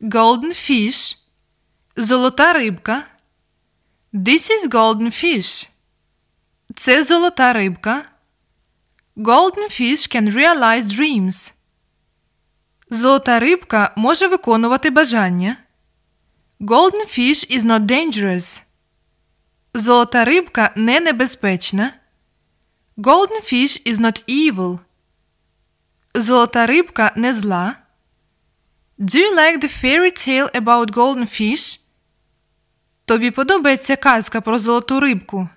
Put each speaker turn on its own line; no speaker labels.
golden fish, золота рибка. This is golden fish. Це золота рибка. Golden fish can realize dreams. Золота рибка може виконувати бажання. Golden fish is not dangerous. Золота рибка не небезпечна. Golden fish is not evil. Золота рибка не зла. Do you like the fairy tale about golden fish? Тобі подобається казка про золоту рибку?